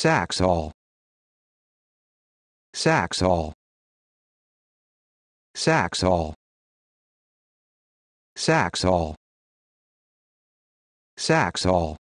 Sax Hall. Sax Hall. Sax Hall. Sax Hall. Sax Hall.